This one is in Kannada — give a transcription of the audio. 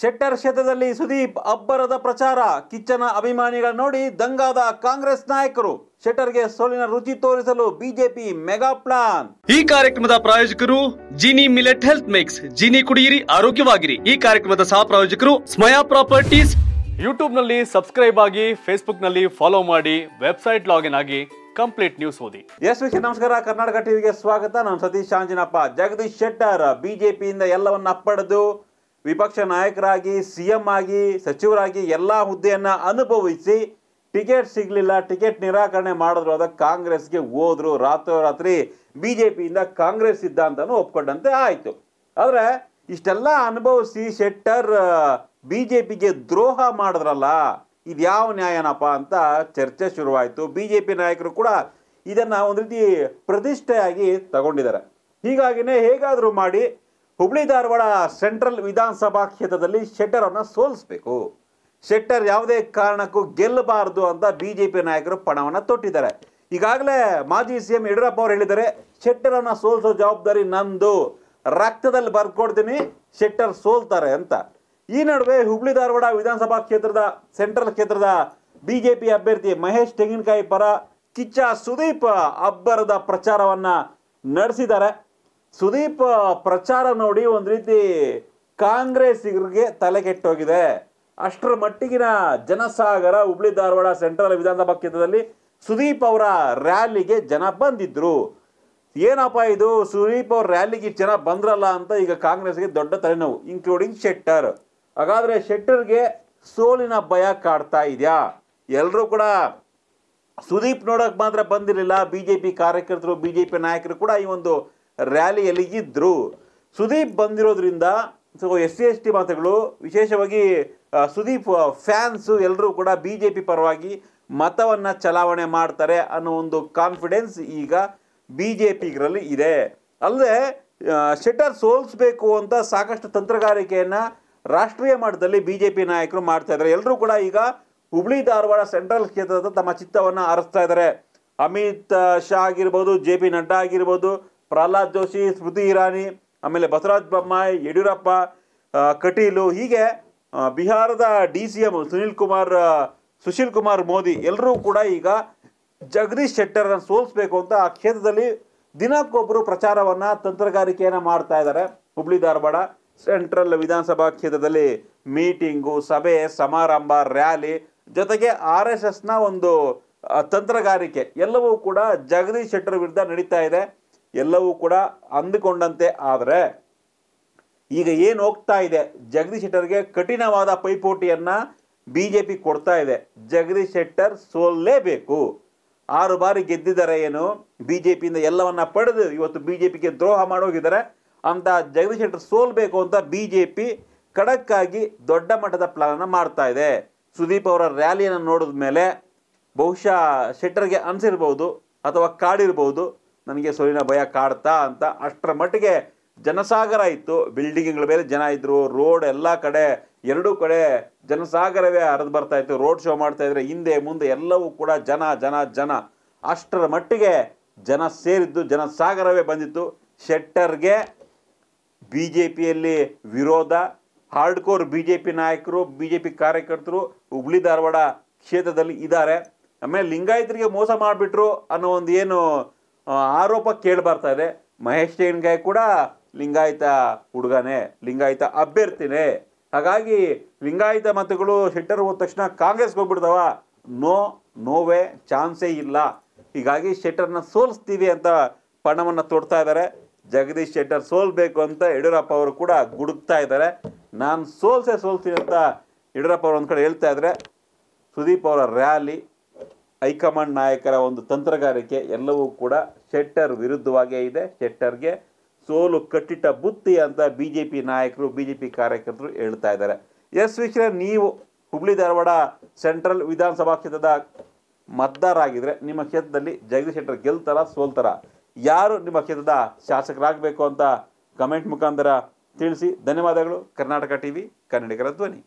ಶೆಟ್ಟರ್ ಕ್ಷೇತ್ರದಲ್ಲಿ ಸುದೀಪ್ ಅಬ್ಬರದ ಪ್ರಚಾರ ಕಿಚ್ಚನ ಅಭಿಮಾನಿಗಳ ನೋಡಿ ದಂಗಾದ ಕಾಂಗ್ರೆಸ್ ನಾಯಕರು ಶೆಟ್ಟರ್ಗೆ ಸೋಲಿನ ರುಚಿ ತೋರಿಸಲು ಬಿಜೆಪಿ ಮೆಗಾ ಪ್ಲಾನ್ ಈ ಕಾರ್ಯಕ್ರಮದ ಪ್ರಾಯೋಜಕರು Jini millet health mix Jini ಕುಡಿಯಿರಿ ಆರೋಗ್ಯವಾಗಿರಿ ಈ ಕಾರ್ಯಕ್ರಮದ ಸಹ ಪ್ರಾಯೋಜಕರು ಸ್ಮಯಾ ಪ್ರಾಪರ್ಟೀಸ್ ಯೂಟ್ಯೂಬ್ ನಲ್ಲಿ ಸಬ್ಸ್ಕ್ರೈಬ್ ಆಗಿ ಫೇಸ್ಬುಕ್ ನಲ್ಲಿ ಫಾಲೋ ಮಾಡಿ ವೆಬ್ಸೈಟ್ ಲಾಗಿನ್ ಆಗಿ ಕಂಪ್ಲೀಟ್ ನ್ಯೂಸ್ ಓದಿ ಎಸ್ ವಿಷಯ ನಮಸ್ಕಾರ ಕರ್ನಾಟಕ ಟಿವಿಗೆ ಸ್ವಾಗತ ನಾನು ಸತೀಶ್ ಆಂಜನಪ್ಪ ಜಗದೀಶ್ ಶೆಟ್ಟರ್ ಬಿಜೆಪಿಯಿಂದ ಎಲ್ಲವನ್ನ ಪಡೆದು ವಿಪಕ್ಷ ನಾಯಕರಾಗಿ ಸಿ ಎಂ ಆಗಿ ಸಚಿವರಾಗಿ ಎಲ್ಲ ಹುದ್ದೆಯನ್ನು ಅನುಭವಿಸಿ ಟಿಕೆಟ್ ಸಿಗಲಿಲ್ಲ ಟಿಕೆಟ್ ನಿರಾಕರಣೆ ಮಾಡಿದ್ರು ಅದಕ್ಕೆ ಕಾಂಗ್ರೆಸ್ಗೆ ಹೋದ್ರು ರಾತ್ರೋರಾತ್ರಿ ಬಿ ಜೆ ಪಿಯಿಂದ ಕಾಂಗ್ರೆಸ್ ಸಿದ್ಧಾಂತನೂ ಒಪ್ಕೊಂಡಂತೆ ಆಯಿತು ಆದರೆ ಇಷ್ಟೆಲ್ಲ ಅನುಭವಿಸಿ ಶೆಟ್ಟರ್ ಬಿ ಜೆ ಪಿಗೆ ದ್ರೋಹ ಮಾಡಿದ್ರಲ್ಲ ಇದು ಯಾವ ನ್ಯಾಯನಪ್ಪ ಅಂತ ಚರ್ಚೆ ಶುರುವಾಯಿತು ಬಿ ಜೆ ಪಿ ನಾಯಕರು ಕೂಡ ಇದನ್ನು ಒಂದು ರೀತಿ ಪ್ರತಿಷ್ಠೆಯಾಗಿ ತಗೊಂಡಿದ್ದಾರೆ ಹೀಗಾಗಿನೇ ಹೇಗಾದರೂ ಮಾಡಿ ಹುಬ್ಳಿ ಧಾರವಾಡ ಸೆಂಟ್ರಲ್ ವಿಧಾನಸಭಾ ಕ್ಷೇತ್ರದಲ್ಲಿ ಶೆಟ್ಟರನ್ನು ಸೋಲಿಸಬೇಕು ಶೆಟ್ಟರ್ ಯಾವುದೇ ಕಾರಣಕ್ಕೂ ಗೆಲ್ಲಬಾರದು ಅಂತ ಬಿಜೆಪಿ ನಾಯಕರು ಪಣವನ್ನು ತೊಟ್ಟಿದ್ದಾರೆ ಈಗಾಗಲೇ ಮಾಜಿ ಸಿ ಎಂ ಯಡಿಯೂರಪ್ಪ ಅವರು ಹೇಳಿದ್ದಾರೆ ಶೆಟ್ಟರನ್ನು ಸೋಲಿಸೋ ಜವಾಬ್ದಾರಿ ನಂದು ರಕ್ತದಲ್ಲಿ ಬರ್ಕೊಡ್ತೀನಿ ಶೆಟ್ಟರ್ ಸೋಲ್ತಾರೆ ಅಂತ ಈ ನಡುವೆ ಹುಬ್ಳಿ ಧಾರವಾಡ ವಿಧಾನಸಭಾ ಕ್ಷೇತ್ರದ ಸೆಂಟ್ರಲ್ ಕ್ಷೇತ್ರದ ಬಿಜೆಪಿ ಅಭ್ಯರ್ಥಿ ಮಹೇಶ್ ತೆಂಗಿನಕಾಯಿ ಪರ ಕಿಚ್ಚ ಸುದೀಪ್ ಅಬ್ಬರದ ಪ್ರಚಾರವನ್ನ ನಡೆಸಿದ್ದಾರೆ ಸುದೀಪ್ ಪ್ರಚಾರ ನೋಡಿ ಒಂದು ರೀತಿ ಕಾಂಗ್ರೆಸ್ಸಿಗರಿಗೆ ತಲೆ ಕೆಟ್ಟೋಗಿದೆ ಅಷ್ಟರ ಮಟ್ಟಿಗಿನ ಜನಸಾಗರ ಹುಬ್ಳಿ ಧಾರವಾಡ ಸೆಂಟ್ರಲ್ ವಿಧಾನಸಭಾ ಕ್ಷೇತ್ರದಲ್ಲಿ ಸುದೀಪ್ ಅವರ ರ್ಯಾಲಿಗೆ ಜನ ಬಂದಿದ್ರು ಏನಪ್ಪ ಇದು ಸುದೀಪ್ ಅವ್ರ ರ್ಯಾಲಿಗೆ ಜನ ಬಂದ್ರಲ್ಲ ಅಂತ ಈಗ ಕಾಂಗ್ರೆಸ್ಗೆ ದೊಡ್ಡ ತಲೆನೋವು ಇನ್ಕ್ಲೂಡಿಂಗ್ ಶೆಟ್ಟರ್ ಹಾಗಾದ್ರೆ ಶೆಟ್ಟರ್ಗೆ ಸೋಲಿನ ಭಯ ಕಾಡ್ತಾ ಇದೆಯಾ ಎಲ್ಲರೂ ಕೂಡ ಸುದೀಪ್ ನೋಡೋಕೆ ಮಾತ್ರ ಬಂದಿರಲಿಲ್ಲ ಬಿ ಜೆ ಪಿ ಕಾರ್ಯಕರ್ತರು ಬಿ ಜೆ ಪಿ ನಾಯಕರು ಕೂಡ ಈ ಒಂದು ರ್ಯಾಲಿಯಲ್ಲಿ ಇದ್ದರು ಸುದೀಪ್ ಬಂದಿರೋದ್ರಿಂದ so SC ST ಮತಗಳು ವಿಶೇಷವಾಗಿ ಸುದೀಪ್ ಫ್ಯಾನ್ಸು ಎಲ್ಲರೂ ಕೂಡ ಬಿ ಜೆ ಪಿ ಪರವಾಗಿ ಮತವನ್ನು ಚಲಾವಣೆ ಮಾಡ್ತಾರೆ ಅನ್ನೋ ಒಂದು ಕಾನ್ಫಿಡೆನ್ಸ್ ಈಗ ಬಿ ಜೆ ಪಿಗರಲ್ಲಿ ಇದೆ ಅಲ್ಲದೆ ಶೆಟ್ಟರ್ ಸೋಲ್ಸ್ಬೇಕು ಅಂತ ಸಾಕಷ್ಟು ತಂತ್ರಗಾರಿಕೆಯನ್ನು ರಾಷ್ಟ್ರೀಯ ಮಟ್ಟದಲ್ಲಿ ಬಿ ಜೆ ಪಿ ನಾಯಕರು ಮಾಡ್ತಾ ಇದ್ದಾರೆ ಎಲ್ಲರೂ ಕೂಡ ಈಗ ಹುಬ್ಳಿ ಧಾರವಾಡ ಸೆಂಟ್ರಲ್ ಕ್ಷೇತ್ರದ ತಮ್ಮ ಚಿತ್ತವನ್ನು ಆರಿಸ್ತಾ ಇದ್ದಾರೆ ಅಮಿತ್ ಶಾ ಆಗಿರ್ಬೋದು ಜೆ ಪಿ ನಡ್ಡಾ ಆಗಿರ್ಬೋದು ಪ್ರಹ್ಲಾದ್ ಜೋಶಿ ಸ್ಮೃತಿ ಇರಾನಿ ಆಮೇಲೆ ಬಸವರಾಜ ಬೊಮ್ಮಾಯಿ ಯಡಿಯೂರಪ್ಪ ಕಟೀಲು ಹೀಗೆ ಬಿಹಾರದ DCM Sunil Kumar Sushil Kumar Modi ಎಲ್ಲರೂ ಕೂಡ ಈಗ ಜಗದೀಶ್ ಶೆಟ್ಟರನ್ನು ಸೋಲಿಸ್ಬೇಕು ಅಂತ ಆ ಕ್ಷೇತ್ರದಲ್ಲಿ ದಿನಕ್ಕೊಬ್ಬರು ಪ್ರಚಾರವನ್ನು ತಂತ್ರಗಾರಿಕೆಯನ್ನು ಮಾಡ್ತಾ ಇದ್ದಾರೆ ಹುಬ್ಳಿ ಧಾರವಾಡ ಸೆಂಟ್ರಲ್ ವಿಧಾನಸಭಾ ಕ್ಷೇತ್ರದಲ್ಲಿ ಮೀಟಿಂಗು ಸಭೆ ಸಮಾರಂಭ ರ್ಯಾಲಿ ಜೊತೆಗೆ ಆರ್ ಎಸ್ ಎಸ್ನ ಒಂದು ತಂತ್ರಗಾರಿಕೆ ಎಲ್ಲವೂ ಕೂಡ ಜಗದೀಶ್ ಶೆಟ್ಟರ್ ವಿರುದ್ಧ ನಡೀತಾ ಇದೆ ಎಲ್ಲವೂ ಕೂಡ ಅಂದುಕೊಂಡಂತೆ ಆದರೆ ಈಗ ಏನು ಹೋಗ್ತಾ ಇದೆ ಜಗದೀಶ್ ಶೆಟ್ಟರ್ಗೆ ಕಠಿಣವಾದ ಪೈಪೋಟಿಯನ್ನು ಬಿ ಜೆ ಪಿ ಕೊಡ್ತಾ ಇದೆ ಜಗದೀಶ್ ಶೆಟ್ಟರ್ ಸೋಲ್ಲೇಬೇಕು ಆರು ಬಾರಿ ಗೆದ್ದಿದ್ದಾರೆ ಏನು ಬಿ ಜೆ ಪಿಯಿಂದ ಎಲ್ಲವನ್ನು ಪಡೆದು ಇವತ್ತು ಬಿ ಜೆ ಪಿಗೆ ದ್ರೋಹ ಮಾಡೋಗಿದ್ದಾರೆ ಅಂತ ಜಗದೀಶ್ ಶೆಟ್ಟರ್ ಸೋಲ್ಬೇಕು ಅಂತ ಬಿ ಜೆ ಪಿ ಖಡಕ್ಕಾಗಿ ದೊಡ್ಡ ಮಟ್ಟದ ಪ್ಲಾನನ್ನು ಮಾಡ್ತಾ ಇದೆ ಸುದೀಪ್ ಅವರ ರ್ಯಾಲಿಯನ್ನು ನೋಡಿದ ಮೇಲೆ ಬಹುಶಃ ಶೆಟ್ಟರ್ಗೆ ಅನಿಸಿರ್ಬೋದು ಅಥವಾ ಕಾಡಿರ್ಬೋದು ನನಗೆ ಸೋಲಿನ ಭಯ ಕಾಡ್ತಾ ಅಂತ ಅಷ್ಟರ ಮಟ್ಟಿಗೆ ಜನಸಾಗರ ಇತ್ತು ಬಿಲ್ಡಿಂಗ್ಗಳ ಮೇಲೆ ಜನ ಇದ್ದರು ರೋಡ್ ಎಲ್ಲ ಕಡೆ ಎರಡೂ ಕಡೆ ಜನಸಾಗರವೇ ಹರಿದು ಬರ್ತಾ ಇತ್ತು ರೋಡ್ ಶೋ ಮಾಡ್ತಾ ಇದ್ರೆ ಹಿಂದೆ ಮುಂದೆ ಎಲ್ಲವೂ ಕೂಡ ಜನ ಜನ ಜನ ಅಷ್ಟರ ಮಟ್ಟಿಗೆ ಜನ ಸೇರಿದ್ದು ಜನಸಾಗರವೇ ಬಂದಿತ್ತು ಶೆಟ್ಟರ್ಗೆ ಬಿ ಜೆ ಪಿಯಲ್ಲಿ ವಿರೋಧ ಹಾರ್ಡ್ಕೋರ್ ಬಿ ಜೆ ಪಿ ನಾಯಕರು ಬಿ ಜೆ ಪಿ ಕಾರ್ಯಕರ್ತರು ಹುಬ್ಳಿ ಧಾರವಾಡ ಕ್ಷೇತ್ರದಲ್ಲಿ ಇದ್ದಾರೆ ಆಮೇಲೆ ಲಿಂಗಾಯತರಿಗೆ ಮೋಸ ಮಾಡಿಬಿಟ್ರು ಅನ್ನೋ ಒಂದು ಏನು ಆರೋಪ ಕೇಳಿಬರ್ತಾ ಇದೆ ಮಹೇಶ್ ಜೈನ್ಗಾಯ್ ಕೂಡ ಲಿಂಗಾಯತ ಹುಡುಗನೇ ಲಿಂಗಾಯತ ಅಭ್ಯರ್ಥಿನೇ ಹಾಗಾಗಿ ಲಿಂಗಾಯತ ಮತಗಳು ಶೆಟ್ಟರ್ ಹೋದ ತಕ್ಷಣ ಕಾಂಗ್ರೆಸ್ಗೆ ಹೋಗ್ಬಿಡ್ತಾವ ನೋ ನೋವೇ ಚಾನ್ಸೇ ಇಲ್ಲ ಹೀಗಾಗಿ ಶೆಟ್ಟರ್ನ ಸೋಲಿಸ್ತೀವಿ ಅಂತ ಪಣವನ್ನು ತೊಡ್ತಾ ಇದ್ದಾರೆ ಜಗದೀಶ್ ಶೆಟ್ಟರ್ ಸೋಲ್ಬೇಕು ಅಂತ ಯಡಿಯೂರಪ್ಪ ಅವರು ಕೂಡ ಗುಡುಕ್ತಾ ಇದ್ದಾರೆ ನಾನು ಸೋಲ್ಸೇ ಸೋಲ್ತೀನಿ ಅಂತ ಯಡಿಯೂರಪ್ಪ ಅವರು ಒಂದು ಕಡೆ ಹೇಳ್ತಾ ಇದ್ದಾರೆ ಸುದೀಪ್ ಅವರ ರ್ಯಾಲಿ ಹೈಕಮಾಂಡ್ ನಾಯಕರ ಒಂದು ತಂತ್ರಗಾರಿಕೆ ಎಲ್ಲವೂ ಕೂಡ ಶೆಟ್ಟರ್ ವಿರುದ್ಧವಾಗೇ ಇದೆ ಶೆಟ್ಟರ್ಗೆ ಸೋಲು ಕಟ್ಟಿಟ್ಟ ಬುತ್ತಿ ಅಂತ ಬಿ ಜೆ ಪಿ ನಾಯಕರು ಬಿ ಜೆ ಪಿ ಕಾರ್ಯಕರ್ತರು ಹೇಳ್ತಾ ಇದ್ದಾರೆ ಎಸ್ ವೀಕ್ಷಕರೇ ನೀವು ಹುಬ್ಳಿ ಧಾರವಾಡ ಸೆಂಟ್ರಲ್ ವಿಧಾನಸಭಾ ಕ್ಷೇತ್ರದ ಆಗಿದ್ರೆ ನಿಮ್ಮ ಕ್ಷೇತ್ರದಲ್ಲಿ ಜಗದೀಶ್ ಶೆಟ್ಟರ್ ಗೆಲ್ತಾರ ಸೋಲ್ತಾರ ಯಾರು ನಿಮ್ಮ ಕ್ಷೇತ್ರದ ಶಾಸಕರಾಗಬೇಕು ಅಂತ ಕಮೆಂಟ್ ಮುಖಾಂತರ ತಿಳಿಸಿ ಧನ್ಯವಾದಗಳು ಕರ್ನಾಟಕ ಟಿ ವಿ ಕನ್ನಡಿಗರ ಧ್ವನಿ